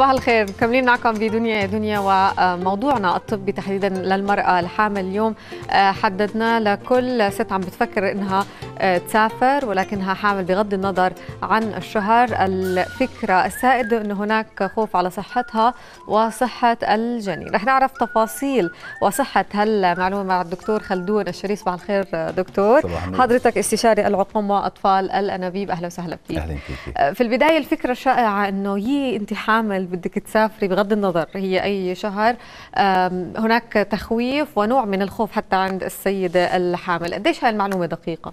صباح الخير مكملين معكم بدنيا دنيا وموضوعنا الطبي تحديدا للمرأة الحامل اليوم آه، حددنا لكل ست عم بتفكر انها آه، تسافر ولكنها حامل بغض النظر عن الشهر الفكرة السائدة أنه هناك خوف على صحتها وصحة الجنين رح نعرف تفاصيل وصحة هالمعلومة مع الدكتور خلدون الشريف صباح الخير دكتور حضرتك استشاري العقم وأطفال الأنابيب أهلا وسهلا فيك أهلا فيك آه، في البداية الفكرة الشائعة أنه يي أنت حامل بدك تسافري بغض النظر هي أي شهر هناك تخويف ونوع من الخوف حتى عند السيدة الحامل قديش هاي المعلومة دقيقة؟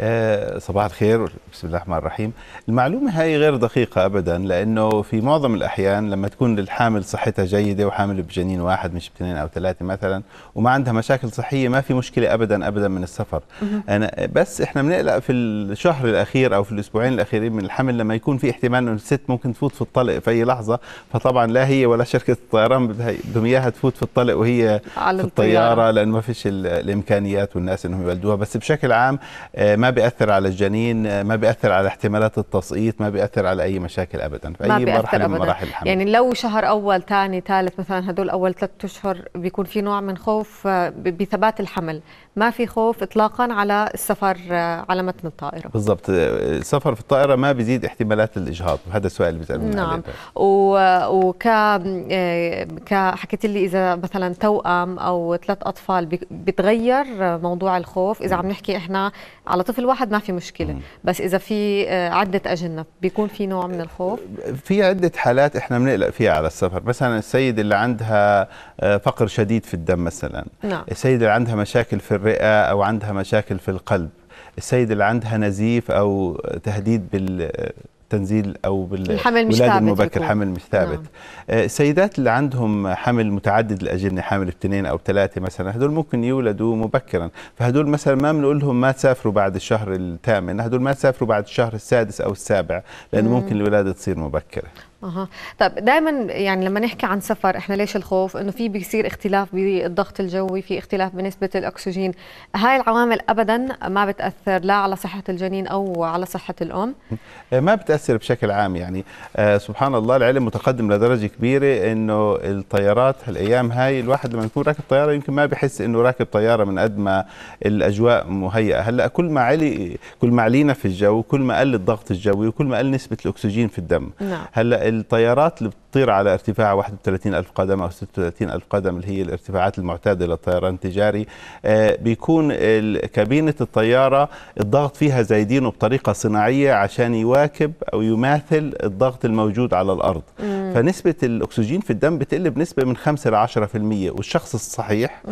آه، صباح الخير بسم الله الرحمن الرحيم المعلومة هاي غير دقيقة أبدا لأنه في معظم الأحيان لما تكون الحامل صحتها جيدة وحامل بجنين واحد مش بجنين أو ثلاثة مثلا وما عندها مشاكل صحية ما في مشكلة أبدا أبدا من السفر أنا بس إحنا بنقلق في الشهر الأخير أو في الأسبوعين الأخيرين من الحمل لما يكون في احتمال أنه الست ممكن تفوت في الطلق في أي لحظة فطبعا لا هي ولا شركة الطيران بدهم إياها تفوت في الطلق وهي في الطيارة لأنه ما فيش الإمكانيات والناس أنهم يولدوها بس بشكل عام آه، ما بياثر على الجنين ما بياثر على احتمالات التسقيط ما بياثر على اي مشاكل ابدا في اي مرحله من مراحل الحمل يعني لو شهر اول ثاني ثالث مثلا هدول اول ثلاث اشهر بيكون في نوع من خوف آه، بثبات الحمل ما في خوف اطلاقا على السفر آه، على متن الطائره بالضبط آه، السفر في الطائره ما بيزيد احتمالات الاجهاض هذا السؤال اللي بيسالوني نعم طيب. و... وك ك حكيت لي اذا مثلا توأم او ثلاث اطفال بتغير موضوع الخوف اذا عم نحكي احنا على طفل الصف واحد ما في مشكله مم. بس اذا في آه، عده اجنب بيكون في نوع من الخوف في عده حالات احنا بنقلق فيها على السفر مثلا السيد اللي عندها آه، فقر شديد في الدم مثلا نعم. السيد اللي عندها مشاكل في الرئه او عندها مشاكل في القلب السيد اللي عندها نزيف او تهديد بال بالتنزيل او بالولاده المبكر حمل مش ثابت نعم. السيدات آه، اللي عندهم حمل متعدد الاجنه يعني حامل اثنين او ثلاثه مثلا هدول ممكن يولدوا مبكرا فهدول مثلا ما بنقول لهم ما تسافروا بعد الشهر الثامن هدول ما تسافروا بعد الشهر السادس او السابع لانه مم. ممكن الولاده تصير مبكره اها طب دائما يعني لما نحكي عن سفر احنا ليش الخوف انه في بيصير اختلاف بالضغط الجوي في اختلاف بنسبه الاكسجين هاي العوامل ابدا ما بتاثر لا على صحه الجنين او على صحه الام أه، ما بتاثر بشكل عام يعني آه سبحان الله العلم متقدم لدرجه كبيره انه الطيارات هالايام هاي الواحد لما يكون راكب طياره يمكن ما بحس انه راكب طياره من قد ما الاجواء مهيئه هلا كل ما علي كل ما علينا في الجو كل ما قل الضغط الجوي وكل ما قل نسبه الاكسجين في الدم نعم. هلا الطيارات اللي بتطير على ارتفاع 31 ألف قدم أو 36 ألف قدم اللي هي الارتفاعات المعتادة للطيران التجاري آه، بيكون كابينة الطيارة الضغط فيها زايدينه بطريقة صناعية عشان يواكب أو يماثل الضغط الموجود على الأرض م. فنسبه الاكسجين في الدم بتقل بنسبه من 5 ل 10% والشخص الصحيح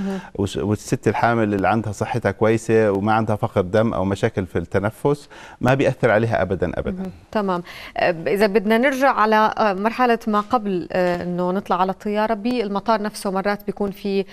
والست الحامل اللي عندها صحتها كويسه وما عندها فقر دم او مشاكل في التنفس ما بياثر عليها ابدا ابدا تمام اذا بدنا نرجع على آه، مرحله ما قبل آه، انه نطلع على الطياره بالمطار نفسه مرات بيكون في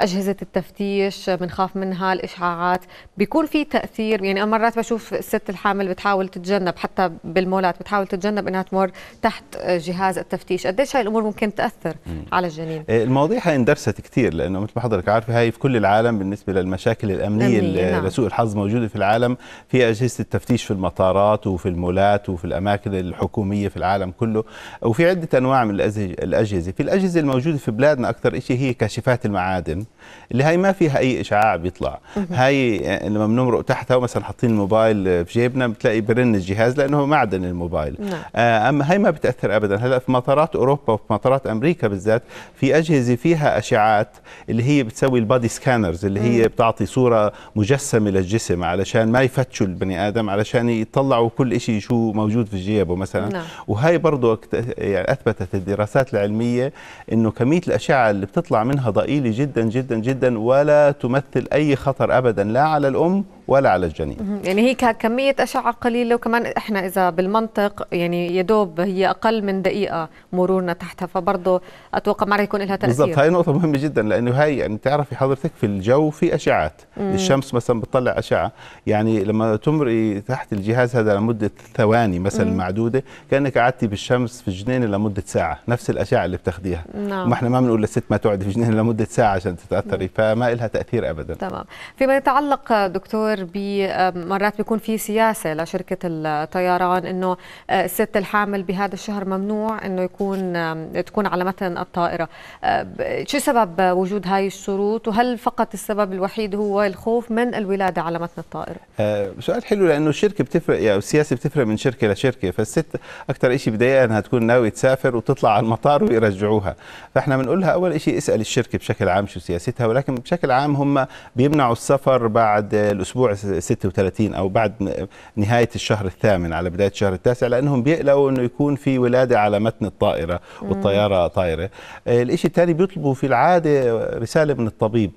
اجهزه التفتيش بنخاف من منها الاشعاعات بيكون في تاثير يعني انا مرات بشوف الست الحامل بتحاول تتجنب حتى بالمولات بتحاول تتجنب انها تمر تحت آه، جهاز جهاز التفتيش قديش هاي الامور ممكن تاثر مم. على الجنين إيه، المواضيع هاي اندرست كثير لانه مثل ما حضرتك عارفه هاي في كل العالم بالنسبه للمشاكل الامنيه اللي نعم. لسوء الحظ موجوده في العالم في اجهزه التفتيش في المطارات وفي المولات وفي الاماكن الحكوميه في العالم كله وفي عده انواع من الاجهزه في الاجهزه الموجوده في بلادنا اكثر شيء هي كاشفات المعادن اللي هاي ما فيها اي اشعاع بيطلع مم. هاي آه، لما بنمرق تحتها ومثلا حاطين الموبايل في جيبنا بتلاقي برن الجهاز لانه معدن الموبايل نعم. آه، اما هاي ما بتاثر ابدا هلا في مطارات اوروبا وفي مطارات امريكا بالذات في اجهزه فيها اشعات اللي هي بتسوي البادي سكانرز اللي هي بتعطي صوره مجسمه للجسم علشان ما يفتشوا البني ادم علشان يطلعوا كل شيء شو موجود في جيبه مثلا نعم. وهي برضه يعني اثبتت الدراسات العلميه انه كميه الاشعه اللي بتطلع منها ضئيله جدا جدا جدا ولا تمثل اي خطر ابدا لا على الام ولا على الجنين يعني هي كمية أشعة قليلة وكمان إحنا إذا بالمنطق يعني يدوب هي أقل من دقيقة مرورنا تحتها فبرضه أتوقع ما يكون لها تأثير بالضبط هاي نقطة مهمة جدا لأنه هاي يعني تعرفي حضرتك في الجو في أشعات مم. الشمس مثلا بتطلع أشعة يعني لما تمري تحت الجهاز هذا لمدة ثواني مثلا مم. معدودة كأنك قعدتي بالشمس في جنينة لمدة ساعة نفس الأشعة اللي بتاخديها نعم ما إحنا ما بنقول للست ما تقعدي في جنينة لمدة ساعة عشان تتأثري مم. فما لها تأثير أبدا تمام فيما يتعلق دكتور كثير بي مرات بيكون في سياسه لشركه الطيران انه آه، الست الحامل بهذا الشهر ممنوع انه يكون تكون على متن الطائره آه، شو سبب وجود هاي الشروط وهل فقط السبب الوحيد هو الخوف من الولاده على متن الطائره آه، سؤال حلو لانه الشركه بتفرق يعني السياسه بتفرق من شركه لشركه فالست اكثر شيء بدايه انها تكون ناويه تسافر وتطلع على المطار ويرجعوها فاحنا بنقولها اول شيء اسال الشركه بشكل عام شو سياستها ولكن بشكل عام هم بيمنعوا السفر بعد الاسبوع اسبوع 36 او بعد نهايه الشهر الثامن على بدايه الشهر التاسع لانهم بيقلقوا انه يكون في ولاده على متن الطائره والطياره طايره الشيء آه، الثاني بيطلبوا في العاده رساله من الطبيب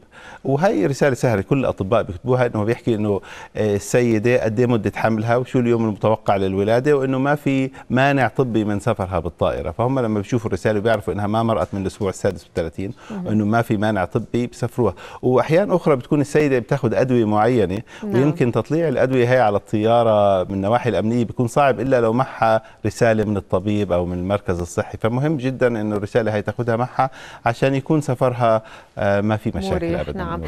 وهي رساله سهله كل الاطباء بيكتبوها انه بيحكي انه آه، السيده قد ايه مده حملها وشو اليوم المتوقع للولاده وانه ما في مانع طبي من سفرها بالطائره فهم لما بيشوفوا الرساله بيعرفوا انها ما مرقت من الاسبوع السادس والثلاثين انه ما في مانع طبي بسفروها واحيان اخرى بتكون السيده بتاخذ ادويه معينه نعم. ويمكن تطليع الادويه هي على الطياره من النواحي الامنيه بيكون صعب الا لو معها رساله من الطبيب او من المركز الصحي فمهم جدا انه الرساله هي تاخذها معها عشان يكون سفرها آه، ما في مشاكل ابدا ابدا نعم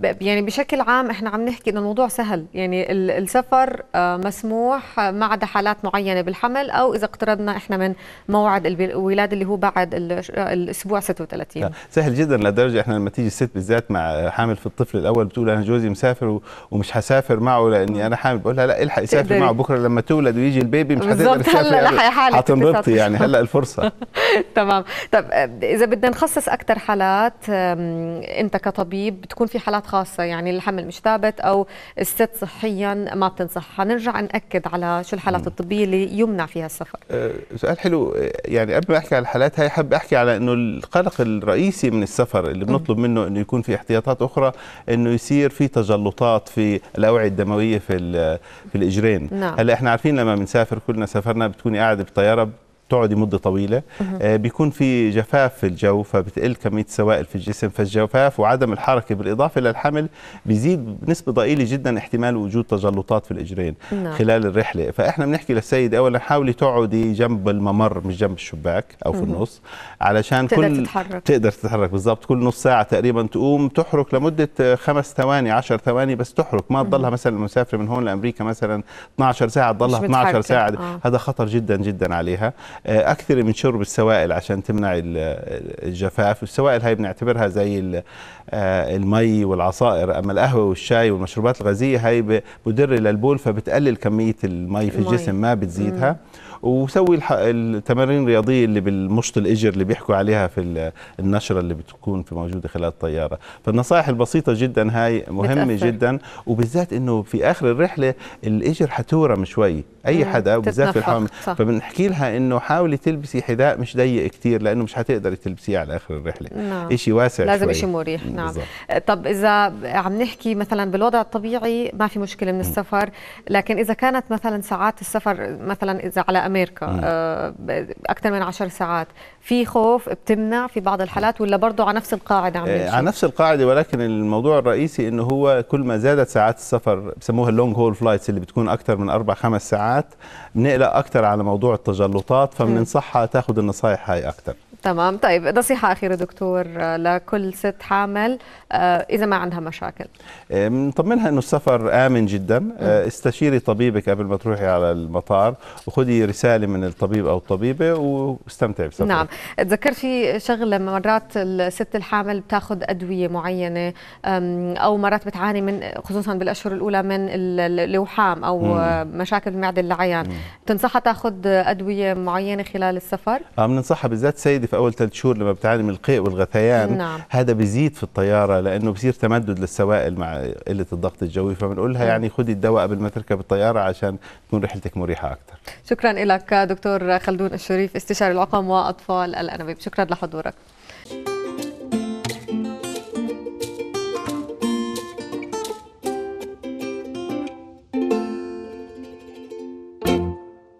مريح. يعني بشكل عام احنا عم نحكي انه الموضوع سهل يعني السفر مسموح ما عدا حالات معينه بالحمل او اذا اقتربنا احنا من موعد الولاده اللي هو بعد الاسبوع 36 سهل جدا لدرجه احنا لما تيجي الست بالذات مع حامل في الطفل الاول بتقول انا جوزي مسافر ومش هسافر معه لاني انا حامل بقول لها لا الحق يسافر معه بكره لما تولد ويجي البيبي مش هتقدر تسافر هتنبطي يعني هلا الفرصه تمام طب اذا بدنا نخصص اكثر حالات انت كطبيب بتكون في حالات خاصه يعني الحمل مش ثابت او الست صحيا ما بتنصح حنرجع ناكد على شو الحالات الطبيه اللي يمنع فيها السفر أه سؤال حلو يعني قبل ما احكي على الحالات هاي حاب احكي على انه القلق الرئيسي من السفر اللي بنطلب منه انه يكون في احتياطات اخرى انه يصير في تجلطات في الاوعيه الدمويه في في الاجرين نعم. هلا احنا عارفين لما بنسافر كلنا سافرنا بتكوني قاعده بالطياره بتقعدي مده طويله آه، بيكون في جفاف في الجو فبتقل كميه السوائل في الجسم فالجفاف وعدم الحركه بالاضافه الى الحمل بيزيد بنسبه ضئيله جدا احتمال وجود تجلطات في الاجرين نعم. خلال الرحله فاحنا بنحكي للسيد اولا حاولي تقعدي جنب الممر مش جنب الشباك او في النص علشان تقدر كل تتحرك. تقدر تتحرك بالضبط كل نص ساعه تقريبا تقوم تحرك لمده خمس ثواني 10 ثواني بس تحرك ما تضلها مثلا المسافره من هون لامريكا مثلا 12 ساعه تضلها 12 ساعه آه. هذا خطر جدا جدا عليها آه، اكثر من شرب السوائل عشان تمنع الجفاف والسوائل هاي بنعتبرها زي آه، المي والعصائر اما القهوه والشاي والمشروبات الغازيه هاي مدره للبول فبتقلل كميه المي في الجسم ما بتزيدها مم. وسوي التمارين الرياضيه اللي بالمشط الاجر اللي بيحكوا عليها في النشره اللي بتكون في موجوده خلال الطياره فالنصائح البسيطه جدا هاي مهمه بتأثر. جدا وبالذات انه في اخر الرحله الاجر حتورم شوي اي حدا وبالذات في الحوامل فبنحكي لها انه حاولي تلبسي حذاء مش ضيق كثير لانه مش حتقدري تلبسيه على اخر الرحله نعم. شيء واسع لازم شيء مريح نعم بالزبط. طب اذا عم نحكي مثلا بالوضع الطبيعي ما في مشكله من السفر لكن اذا كانت مثلا ساعات السفر مثلا اذا على امريكا آه، اكثر من 10 ساعات في خوف بتمنع في بعض الحالات ولا برضه على نفس القاعده عم نمشي؟ آه، على نفس القاعده ولكن الموضوع الرئيسي انه هو كل ما زادت ساعات السفر بسموها اللونج هول فلايتس اللي بتكون اكثر من اربع خمس ساعات بنقلق اكثر على موضوع التجلطات فبننصحها تاخذ النصائح هاي اكثر تمام طيب نصيحة أخيرة دكتور آه، لكل ست حامل آه، إذا ما عندها مشاكل آه، نطمنها أنه السفر آمن جدا استشيري طبيبك قبل ما تروحي على المطار وخذي رسالة من الطبيب أو الطبيبة واستمتعي بسفرك نعم تذكر في شغلة مرات الست الحامل بتاخذ أدوية معينة أو مرات بتعاني من خصوصا بالأشهر الأولى من اللوحام أو مم. مشاكل المعدة العيان تنصحها تاخذ أدوية معينة خلال السفر؟ نعم ننصحها بالذات سيدة في اول ثلاث شهور لما بتعاني من القيء والغثيان نعم. هذا بيزيد في الطياره لانه بصير تمدد للسوائل مع قله الضغط الجوي فبنقول لها نعم. يعني خذي الدواء قبل ما تركب الطياره عشان تكون رحلتك مريحه اكثر شكرا لك دكتور خلدون الشريف استشاري العقم واطفال الانابيب شكرا لحضورك